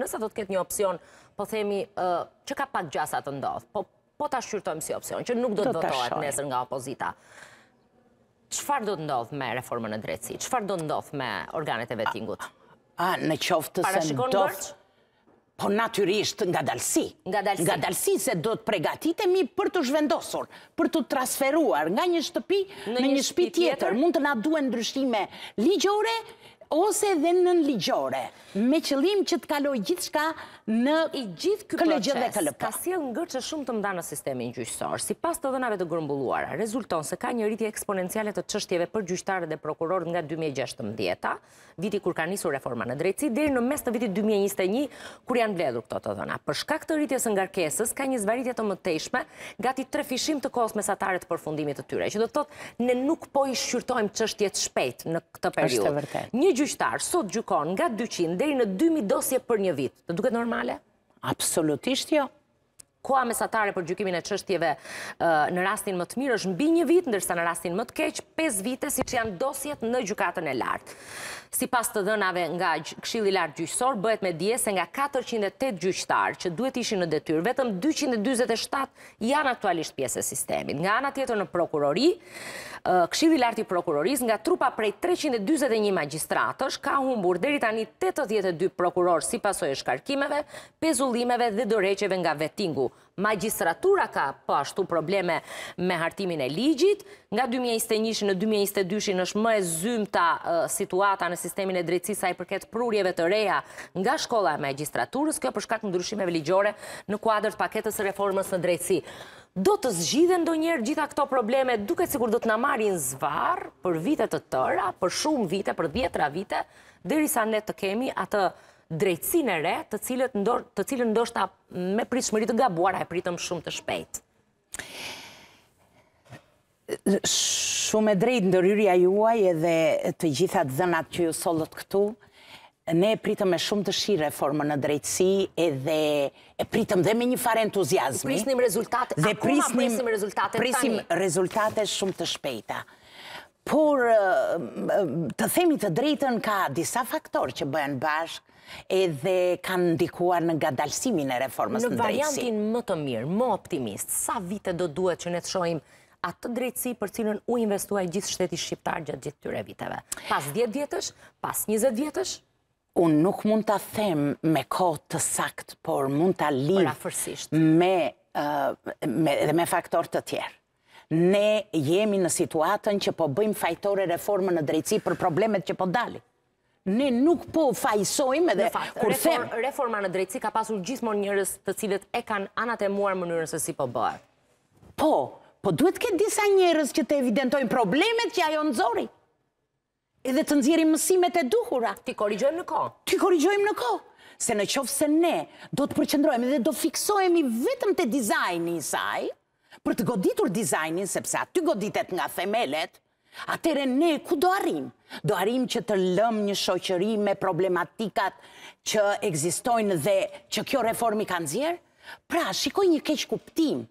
Nëse do të ketë një opcion, po themi, që ka pak gjasa të ndodhë, po, po të ashqyrtojmë si opcion, që nuk do të votohet nesër nga opozita, qëfar do të ndodhë me reformën e drecësi, qëfar do të ndodhë me organet e vetingut? A, në qoftë të se ndodhë, po naturisht nga dalsi, nga dalsi se do të pregatitemi për të zhvendosur, për të transferuar nga një shtëpi në një shpi tjetër, mund të na duen ndryshime ligjore, ose edhe nën ligjore, me qëllim që të kaloj gjithë shka në këllëgjë dhe këllëpa. Ka si e ngërë që shumë të mda në sistemin gjyqësor, si pas të dhënave të grumbulluara, rezulton se ka një rritje eksponencialet të qështjeve për gjyqëtare dhe prokuror nga 2016, viti kur ka njësu reforma në drejtësi, dhe në mes të vitit 2021, kur janë vledur këto të dhëna. Për shkak të rritjes nga ngarkesës, ka një zvaritje të mëtejshme, gati tre fishim të kohës mesatare të përfundimit të tyre, që do të thotë, ne nuk po i shqyrtojmë qështjet shpejt në këtë periud gjyqtarë sot gjykon nga 200 dhe i në 2000 dosje për një vitë, të duke normale? Absolutisht jo koa mesatare për gjykimin e qështjeve në rastin më të mirë është mbi një vit, ndërsa në rastin më të keqë 5 vite si që janë dosjet në gjukatën e lartë. Si pas të dënave nga kshili lartë gjyqësor, bëhet me dje se nga 408 gjyqëtarë që duhet ishi në detyrë, vetëm 227 janë aktualisht pjesë e sistemin. Nga ana tjetër në prokurori, kshili lartë i prokuroris nga trupa prej 321 magistratës, ka humbur deri tani 82 prokuror si pasoj e shkarkimeve, pezullimeve dhe dëreqeve nga vetingu magistratura ka po ashtu probleme me hartimin e ligjit. Nga 2021 në 2022 është më e zymta situata në sistemin e drejtësisa i përket prurjeve të reja nga shkolla e magistraturës, kjo përshkat në ndryshimeve ligjore në kuadrët paketës e reformës në drejtësi. Do të zgjidhen do njerë gjitha këto probleme duke si kur do të namarin zvarë për vitet të tëra, për shumë vite, për djetra vite, dhe risa ne të kemi atë drejtsin e re të cilën ndoshta me pritë shmërit të gabuara e pritëm shumë të shpejt? Shumë e drejt ndëryria juaj edhe të gjithat dhenat që ju solët këtu, ne e pritëm e shumë të shire reformën në drejtësi edhe e pritëm dhe me një farë entuziasmi. Prisnim rezultate, akuma prisnim rezultate të tani. Prisnim rezultate shumë të shpejta por të themi të drejten ka disa faktor që bëhen bashk edhe kanë ndikuar në gadalsimin e reformës në drejtsi. Në variantin më të mirë, më optimist, sa vite do duhet që ne të shojim atë drejtsi për cilën u investuaj gjithë shteti shqiptar gjatë gjithë tyre viteve? Pas 10 vjetësh, pas 20 vjetësh? Unë nuk mund të them me kohë të sakt, por mund të pra liv me faktor të tjerë ne jemi në situatën që po bëjmë fajtore reformën në drejtësi për problemet që po dali. Ne nuk po fajsojmë edhe kur themë. Reforma në drejtësi ka pasur gjithmon njërës të cilët e kanë anate muar mënyrën se si po bëhet. Po, po duhet këtë disa njërës që të evidentojnë problemet që ajo nëzori. Edhe të nëzjeri mësimet e duhura. Ti korigjojmë në ko. Ti korigjojmë në ko. Se në qofë se ne do të përqëndrojmë edhe do fiksojmë i vetëm të dizajni i saj për të goditur dizajnin, sepse aty goditet nga themelet, atere ne ku do arrim? Do arrim që të lëm një shoqëri me problematikat që egzistojnë dhe që kjo reformi kanë zjerë? Pra, shikoj një keqë kuptim